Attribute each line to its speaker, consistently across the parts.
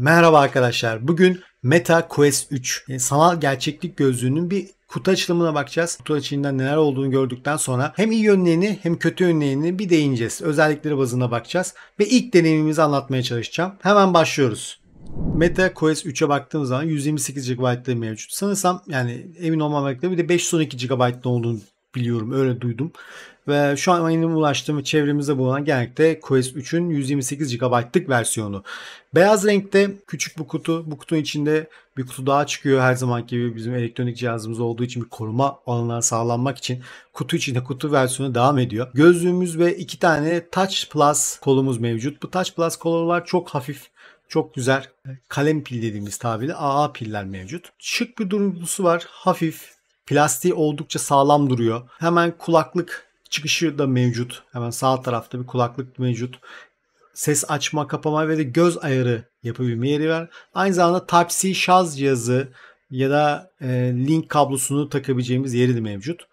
Speaker 1: Merhaba arkadaşlar. Bugün Meta Quest 3 e, sanal gerçeklik gözlüğünün bir kutu açılımına bakacağız. Kutu açılımında neler olduğunu gördükten sonra hem iyi yönlerini hem kötü yönlerini bir değineceğiz. Özellikleri bazında bakacağız ve ilk deneyimimizi anlatmaya çalışacağım. Hemen başlıyoruz. Meta Quest 3'e baktığımız zaman 128 GB'lı mevcut. Sanırsam yani emin olmamakla bir de 512 GB'lı olduğunu biliyorum. Öyle duydum. Ve şu an benim ulaştığım çevremizde bulunan genellikle Quest 3'ün 128 GB'lık versiyonu. Beyaz renkte küçük bu kutu. Bu kutunun içinde bir kutu daha çıkıyor her zaman gibi bizim elektronik cihazımız olduğu için bir koruma alanına sağlanmak için kutu içinde kutu versiyonu devam ediyor. Gözlüğümüz ve iki tane Touch Plus kolumuz mevcut. Bu Touch Plus kololar çok hafif çok güzel kalem pil dediğimiz tabirle AA piller mevcut. Şık bir durumlusu var. Hafif. Plastiği oldukça sağlam duruyor. Hemen kulaklık çıkışı da mevcut. Hemen sağ tarafta bir kulaklık mevcut. Ses açma, kapama ve de göz ayarı yapabilme yeri var. Aynı zamanda Type-C şarj cihazı ya da e, link kablosunu takabileceğimiz yeri de mevcut.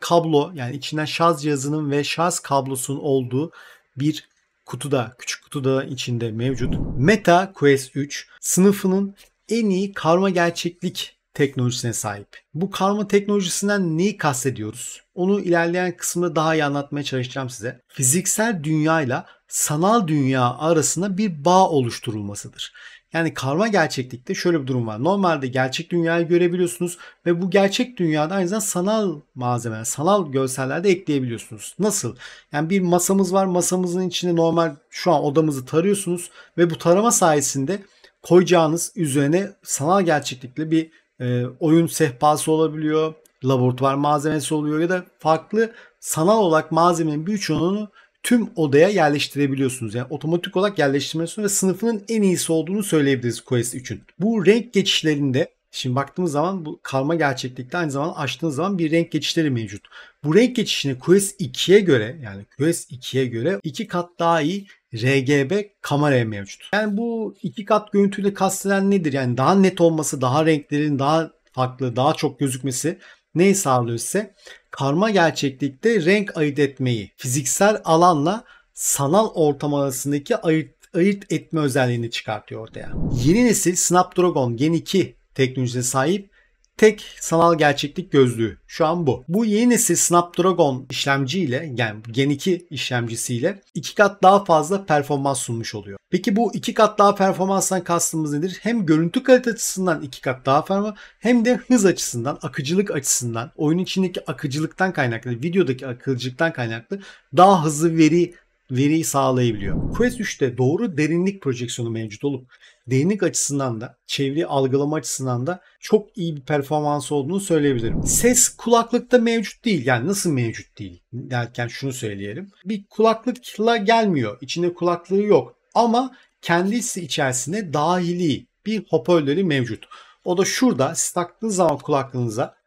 Speaker 1: Kablo yani içinden şarj cihazının ve şarj kablosunun olduğu bir kutuda, küçük kutuda içinde mevcut. Meta Quest 3 sınıfının en iyi karma gerçeklik teknolojisine sahip. Bu karma teknolojisinden neyi kastediyoruz? Onu ilerleyen kısımda daha iyi anlatmaya çalışacağım size. Fiziksel dünyayla sanal dünya arasında bir bağ oluşturulmasıdır. Yani karma gerçeklikte şöyle bir durum var. Normalde gerçek dünyayı görebiliyorsunuz ve bu gerçek dünyada aynı zamanda sanal malzemeler, sanal görseller de ekleyebiliyorsunuz. Nasıl? Yani bir masamız var. Masamızın içinde normal şu an odamızı tarıyorsunuz ve bu tarama sayesinde koyacağınız üzerine sanal gerçeklikle bir e, oyun sehpası olabiliyor, laboratuvar malzemesi oluyor ya da farklı sanal olarak malzemenin birçoğunu tüm odaya yerleştirebiliyorsunuz. Yani otomatik olarak yerleştirmesini ve sınıfının en iyisi olduğunu söyleyebiliriz Quest 3'ün. Bu renk geçişlerinde Şimdi baktığımız zaman bu karma gerçeklikte aynı zamanda açtığınız zaman bir renk geçişleri mevcut. Bu renk geçişini Quest 2'ye göre yani Quest 2'ye göre iki kat daha iyi RGB kameraya mevcut. Yani bu iki kat görüntüyle kastedilen nedir? Yani daha net olması, daha renklerin daha farklı, daha çok gözükmesi neyi sağlıyorsa, Karma gerçeklikte renk ayırt etmeyi, fiziksel alanla sanal ortam arasındaki ayırt, ayırt etme özelliğini çıkartıyor ortaya. Yeni nesil Snapdragon Gen 2 teknolojisine sahip tek sanal gerçeklik gözlüğü şu an bu. Bu yeni nesil Snapdragon işlemci ile yani Gen 2 işlemcisiyle iki kat daha fazla performans sunmuş oluyor. Peki bu iki kat daha performanstan kastımız nedir? Hem görüntü kalite açısından iki kat daha fazla hem de hız açısından, akıcılık açısından, oyun içindeki akıcılıktan kaynaklı, videodaki akıcılıktan kaynaklı daha hızlı veri veriyi sağlayabiliyor. Quest 3'te doğru derinlik projeksiyonu mevcut olup derinlik açısından da çevreyi algılama açısından da çok iyi bir performans olduğunu söyleyebilirim. Ses kulaklıkta mevcut değil. Yani nasıl mevcut değil derken şunu söyleyelim. Bir kulaklıkla gelmiyor. İçinde kulaklığı yok. Ama kendisi içerisine dahili bir hoparlörü mevcut. O da şurada siz taktığınız zaman kulaklığınıza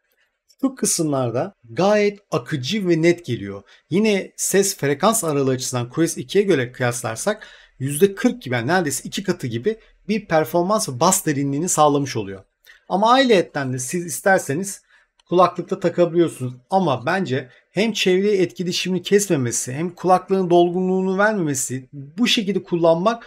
Speaker 1: bu kısımlarda gayet akıcı ve net geliyor. Yine ses frekans aralığı açısından Quest 2'ye göre kıyaslarsak %40 gibi yani neredeyse iki katı gibi bir performans ve bas derinliğini sağlamış oluyor. Ama ayrıyetten de siz isterseniz kulaklıkta takabiliyorsunuz. Ama bence hem çevreye etkileşimini kesmemesi hem kulaklığın dolgunluğunu vermemesi bu şekilde kullanmak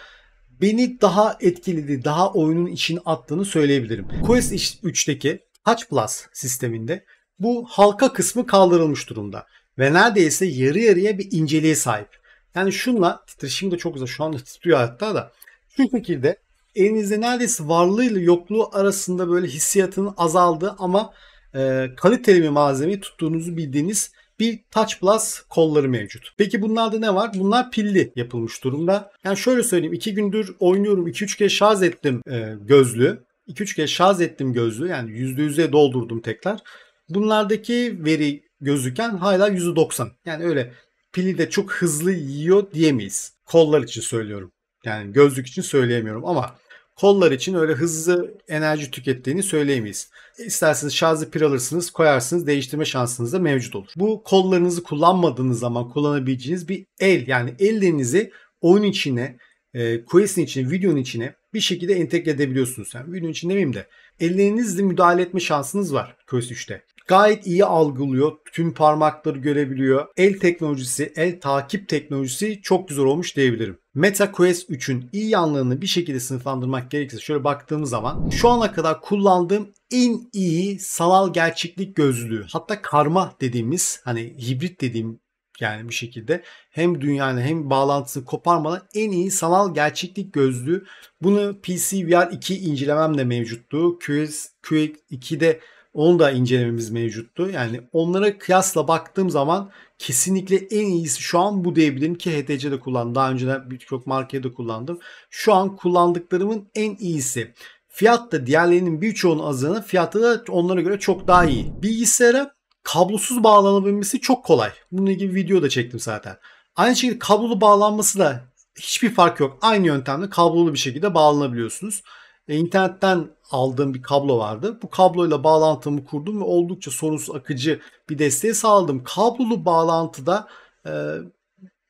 Speaker 1: beni daha etkiledi, daha oyunun içine attığını söyleyebilirim. Quest 3'teki Touch Plus sisteminde bu halka kısmı kaldırılmış durumda. Ve neredeyse yarı yarıya bir inceliğe sahip. Yani şunla titreşim de çok güzel. Şu anda titriyor hatta da. Şu şekilde elinizde neredeyse varlığıyla yokluğu arasında böyle hissiyatının azaldığı ama e, kaliteli bir malzemeyi tuttuğunuzu bildiğiniz bir Touch Plus kolları mevcut. Peki bunlarda ne var? Bunlar pilli yapılmış durumda. Yani şöyle söyleyeyim 2 gündür oynuyorum 2-3 kez şarj ettim e, gözlüğü. 2-3 kez şarj ettim gözlüğü yani %100'e doldurdum tekrar. Bunlardaki veri gözüken hala %90. Yani öyle pili de çok hızlı yiyor diyemeyiz. Kollar için söylüyorum. Yani gözlük için söyleyemiyorum ama kollar için öyle hızlı enerji tükettiğini söyleyemeyiz. İsterseniz şarjı pil alırsınız, koyarsınız, değiştirme şansınız da mevcut olur. Bu kollarınızı kullanmadığınız zaman kullanabileceğiniz bir el yani ellerinizi oyun içine, e, quest'in içine, videonun içine bir şekilde entegre edebiliyorsunuz. Yani videonun için demeyeyim de ellerinizle müdahale etme şansınız var Quest 3'te. Gayet iyi algılıyor. Tüm parmakları görebiliyor. El teknolojisi, el takip teknolojisi çok güzel olmuş diyebilirim. Meta Quest 3'ün iyi yanlarını bir şekilde sınıflandırmak gerekirse şöyle baktığımız zaman şu ana kadar kullandığım en iyi sanal gerçeklik gözlüğü hatta karma dediğimiz hani hibrit dediğim yani bir şekilde hem dünyanın hem bağlantısını koparmadan en iyi sanal gerçeklik gözlüğü. Bunu PC VR 2 incelememle mevcuttu. QS, QX 2'de onu da incelememiz mevcuttu. Yani onlara kıyasla baktığım zaman kesinlikle en iyisi şu an bu diyebilirim ki HTC'de kullandım. Daha önceden birçok markaya da kullandım. Şu an kullandıklarımın en iyisi. Fiyat da diğerlerinin birçoğunun azını fiyatı da onlara göre çok daha iyi. Bilgisayara kablosuz bağlanabilmesi çok kolay. Bununla ilgili video da çektim zaten. Aynı şekilde kablolu bağlanması da hiçbir fark yok. Aynı yöntemle kablolu bir şekilde bağlanabiliyorsunuz. E, internetten aldığım bir kablo vardı. Bu kabloyla bağlantımı kurdum ve oldukça sorunsuz akıcı bir desteği sağladım. Kablolu bağlantıda e,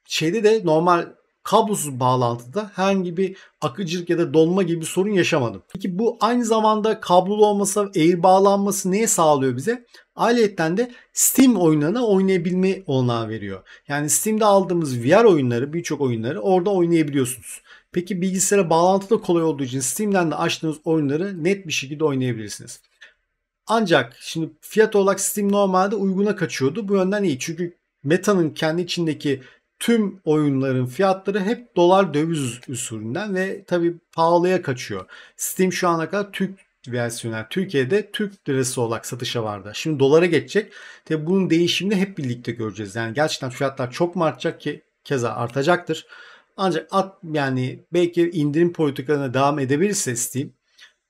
Speaker 1: şeyde de normal kablosuz bağlantıda herhangi bir akıcılık ya da donma gibi bir sorun yaşamadım. Peki bu aynı zamanda kablolu olmasa air bağlanması neye sağlıyor bize? Aletten de Steam oyunlarına oynayabilme olanağı veriyor. Yani Steam'de aldığımız VR oyunları, birçok oyunları orada oynayabiliyorsunuz. Peki bilgisayara bağlantı da kolay olduğu için Steam'den de açtığınız oyunları net bir şekilde oynayabilirsiniz. Ancak şimdi fiyat olarak Steam normalde uyguna kaçıyordu. Bu yönden iyi. Çünkü Meta'nın kendi içindeki tüm oyunların fiyatları hep dolar döviz usulünden ve tabi pahalıya kaçıyor. Steam şu ana kadar Türk versiyonu Türkiye'de Türk lirası olarak satışa vardı. Şimdi dolara geçecek. Tabi bunun değişimini hep birlikte göreceğiz. Yani gerçekten fiyatlar çok mu artacak ki keza artacaktır. Ancak at yani belki indirim politikalarına devam edebilirse Steam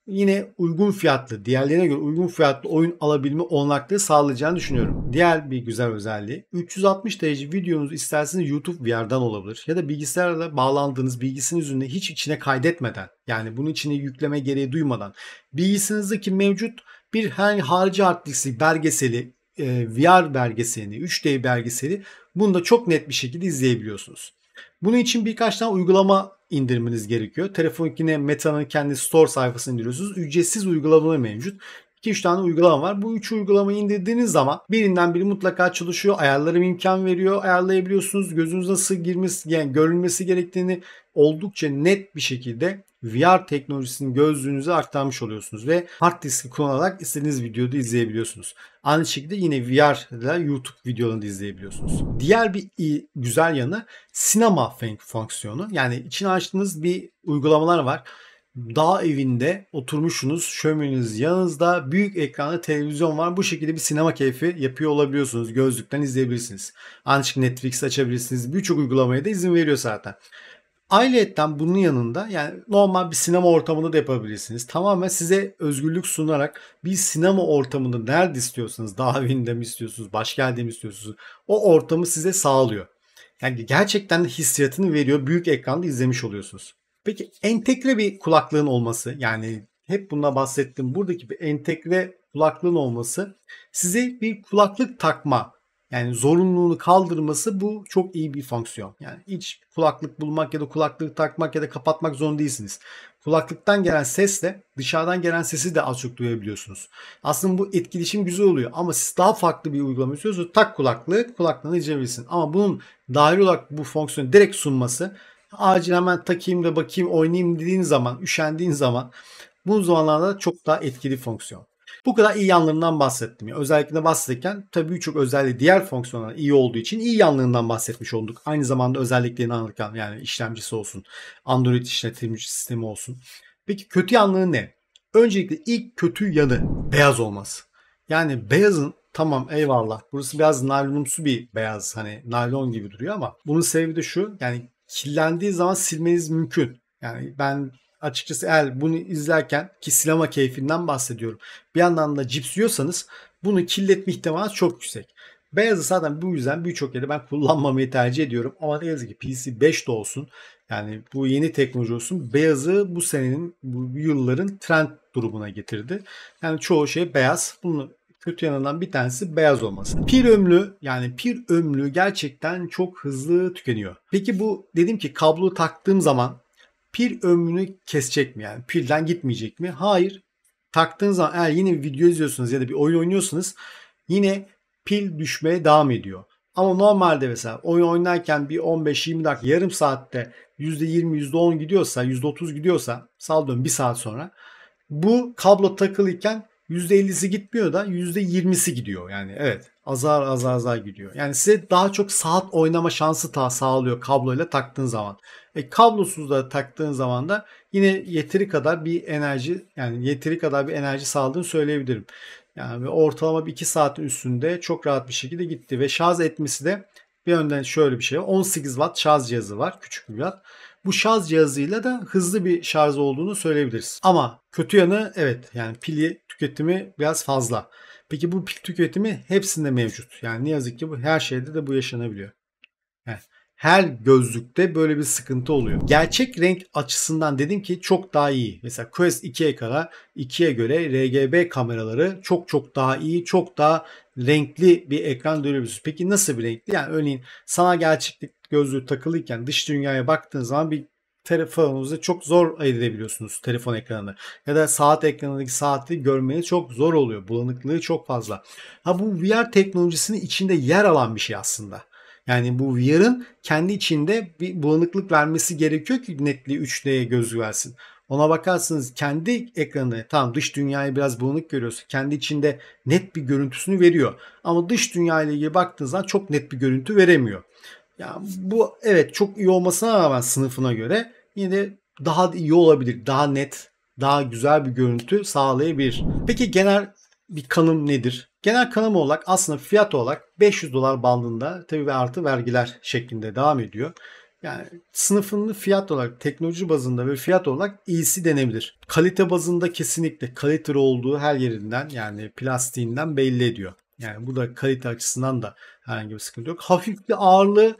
Speaker 1: yine uygun fiyatlı, diğerlerine göre uygun fiyatlı oyun alabilme olanakları sağlayacağını düşünüyorum. Diğer bir güzel özelliği 360 derece videonuz isterseniz YouTube VR'dan olabilir ya da bilgisayarla bağlandığınız bilgisinin üzerinde hiç içine kaydetmeden yani bunun içine yükleme gereği duymadan bilgisinizdeki mevcut bir hani harici hard diskli belgeseli e, VR belgeselini, 3D belgeseli bunu da çok net bir şekilde izleyebiliyorsunuz. Bunun için birkaç tane uygulama indirmeniz gerekiyor. Telefon yine Meta'nın kendi store sayfasını indiriyorsunuz. Ücretsiz uygulamalar mevcut. 2-3 tane uygulama var. Bu 3 uygulamayı indirdiğiniz zaman birinden biri mutlaka çalışıyor. Ayarlarım imkan veriyor. Ayarlayabiliyorsunuz. Gözünüz nasıl girmesi, yani görülmesi gerektiğini oldukça net bir şekilde VR teknolojisinin gözlüğünüze aktarmış oluyorsunuz ve hard diski kullanarak istediğiniz videoyu izleyebiliyorsunuz. Aynı şekilde yine VR'da YouTube videolarını da izleyebiliyorsunuz. Diğer bir iyi, güzel yanı sinema fonksiyonu. Yani içine açtığınız bir uygulamalar var dağ evinde oturmuşsunuz, şömininiz yanınızda, büyük ekranda televizyon var. Bu şekilde bir sinema keyfi yapıyor olabiliyorsunuz. Gözlükten izleyebilirsiniz. Ancak Netflix açabilirsiniz. Birçok uygulamaya da izin veriyor zaten. Ayrıyeten bunun yanında yani normal bir sinema ortamında da yapabilirsiniz. Tamamen size özgürlük sunarak bir sinema ortamında nerede istiyorsanız, Darwin'de mi istiyorsunuz, başkelde mi istiyorsunuz o ortamı size sağlıyor. Yani gerçekten hissiyatını veriyor. Büyük ekranda izlemiş oluyorsunuz. Peki entegre bir kulaklığın olması yani hep bundan bahsettim. Buradaki bir entegre kulaklığın olması size bir kulaklık takma yani zorunluluğunu kaldırması bu çok iyi bir fonksiyon. Yani hiç kulaklık bulmak ya da kulaklığı takmak ya da kapatmak zorunda değilsiniz. Kulaklıktan gelen sesle dışarıdan gelen sesi de az çok duyabiliyorsunuz. Aslında bu etkileşim güzel oluyor ama siz daha farklı bir uygulama istiyorsanız tak kulaklığı kulaklığını içebilirsin. Ama bunun dahil olarak bu fonksiyonu direkt sunması acil hemen takayım da bakayım oynayayım dediğin zaman üşendiğin zaman bu zamanlarda çok daha etkili fonksiyon. Bu kadar iyi yanlarından bahsettim. Yani özellikle bahsederken tabii birçok özelliği diğer fonksiyonlar iyi olduğu için iyi yanlarından bahsetmiş olduk. Aynı zamanda özelliklerini anlatırken yani işlemcisi olsun, Android işletim sistemi olsun. Peki kötü yanları ne? Öncelikle ilk kötü yanı beyaz olması. Yani beyazın tamam eyvallah burası biraz naylonumsu bir beyaz hani naylon gibi duruyor ama bunun sebebi de şu yani kirlendiği zaman silmeniz mümkün. Yani ben açıkçası el bunu izlerken ki sinema keyfinden bahsediyorum. Bir yandan da cips yiyorsanız bunu kirletme ihtimali çok yüksek. Beyazı zaten bu yüzden birçok yerde ben kullanmamayı tercih ediyorum. Ama ne yazık ki PC 5 de olsun. Yani bu yeni teknoloji olsun. Beyazı bu senenin, bu yılların trend durumuna getirdi. Yani çoğu şey beyaz. Bunu kötü yanından bir tanesi beyaz olması. Pir ömrü yani pir ömrü gerçekten çok hızlı tükeniyor. Peki bu dedim ki kablo taktığım zaman pil ömrünü kesecek mi yani? Pilden gitmeyecek mi? Hayır. Taktığın zaman eğer yine bir video izliyorsunuz ya da bir oyun oynuyorsunuz. yine pil düşmeye devam ediyor. Ama normalde mesela oyun oynarken bir 15-20 dakika yarım saatte %20 %10 gidiyorsa %30 gidiyorsa sallıyorum bir saat sonra bu kablo takılıyken %50'si gitmiyor da %20'si gidiyor. Yani evet azar azar azar gidiyor. Yani size daha çok saat oynama şansı ta sağlıyor kabloyla taktığın zaman. E, kablosuz da taktığın zaman da yine yeteri kadar bir enerji yani yeteri kadar bir enerji sağladığını söyleyebilirim. Yani ortalama bir 2 saatin üstünde çok rahat bir şekilde gitti ve şarj etmesi de bir yönden şöyle bir şey 18 watt şarj cihazı var. Küçük bir watt. Bu şarj cihazıyla da hızlı bir şarj olduğunu söyleyebiliriz. Ama kötü yanı evet yani pili tüketimi biraz fazla. Peki bu pil tüketimi hepsinde mevcut. Yani ne yazık ki bu her şeyde de bu yaşanabiliyor her gözlükte böyle bir sıkıntı oluyor. Gerçek renk açısından dedim ki çok daha iyi. Mesela Quest 2'ye kadar 2'ye göre RGB kameraları çok çok daha iyi, çok daha renkli bir ekran görebiliyorsunuz. Peki nasıl bir renkli? Yani örneğin sana gerçeklik gözlüğü takılıyken dış dünyaya baktığın zaman bir telefonunuzda çok zor ayırt edebiliyorsunuz telefon ekranını. Ya da saat ekranındaki saati görmeniz çok zor oluyor. Bulanıklığı çok fazla. Ha bu VR teknolojisinin içinde yer alan bir şey aslında. Yani bu VR'ın kendi içinde bir bulanıklık vermesi gerekiyor ki netliği 3D'ye göz Ona bakarsınız kendi ekranı tam dış dünyayı biraz bulanık görüyorsun. Kendi içinde net bir görüntüsünü veriyor. Ama dış dünya ilgili baktığınızda çok net bir görüntü veremiyor. Yani bu evet çok iyi olmasına rağmen sınıfına göre yine daha iyi olabilir. Daha net, daha güzel bir görüntü sağlayabilir. Peki genel bir kanım nedir? Genel kanama olarak aslında fiyat olarak 500 dolar bandında tabi ve artı vergiler şeklinde devam ediyor. Yani sınıfını fiyat olarak teknoloji bazında ve fiyat olarak iyisi denebilir. Kalite bazında kesinlikle kaliteli olduğu her yerinden yani plastiğinden belli ediyor. Yani bu da kalite açısından da herhangi bir sıkıntı yok. Hafif bir ağırlığı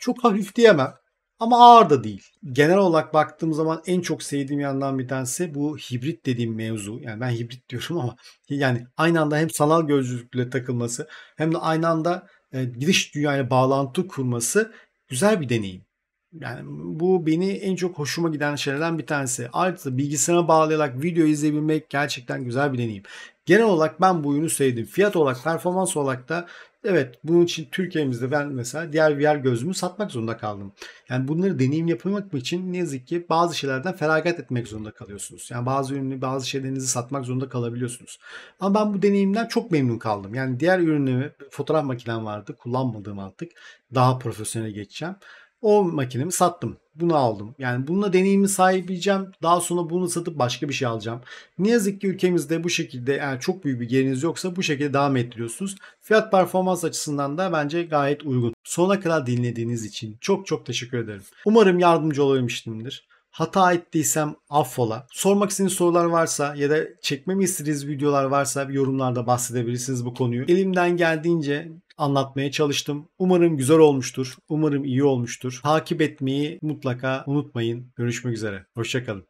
Speaker 1: çok hafif diyemem. Ama ağır da değil. Genel olarak baktığım zaman en çok sevdiğim yandan bir tanesi bu hibrit dediğim mevzu. Yani ben hibrit diyorum ama yani aynı anda hem sanal gözlükle takılması hem de aynı anda e, giriş dünyaya bağlantı kurması güzel bir deneyim. Yani bu beni en çok hoşuma giden şeylerden bir tanesi. Artı bilgisayara bağlayarak video izleyebilmek gerçekten güzel bir deneyim. Genel olarak ben bu oyunu sevdim. Fiyat olarak, performans olarak da Evet bunun için Türkiye'mizde ben mesela diğer bir yer gözümü satmak zorunda kaldım. Yani bunları deneyim yapmak için ne yazık ki bazı şeylerden feragat etmek zorunda kalıyorsunuz. Yani bazı ürünü bazı şeylerinizi satmak zorunda kalabiliyorsunuz. Ama ben bu deneyimden çok memnun kaldım. Yani diğer ürünümü fotoğraf makinem vardı kullanmadığım artık daha profesyonel geçeceğim. O makinemi sattım. Bunu aldım. Yani bununla deneyimi sahipleyeceğim. Daha sonra bunu satıp başka bir şey alacağım. Ne yazık ki ülkemizde bu şekilde yani çok büyük bir geriniz yoksa bu şekilde devam ettiriyorsunuz. Fiyat performans açısından da bence gayet uygun. Sona kadar dinlediğiniz için çok çok teşekkür ederim. Umarım yardımcı olabilmişimdir. Hata ettiysem affola. Sormak istediğiniz sorular varsa ya da çekmemi istediğiniz videolar varsa yorumlarda bahsedebilirsiniz bu konuyu. Elimden geldiğince anlatmaya çalıştım. Umarım güzel olmuştur. Umarım iyi olmuştur. Takip etmeyi mutlaka unutmayın. Görüşmek üzere. Hoşçakalın.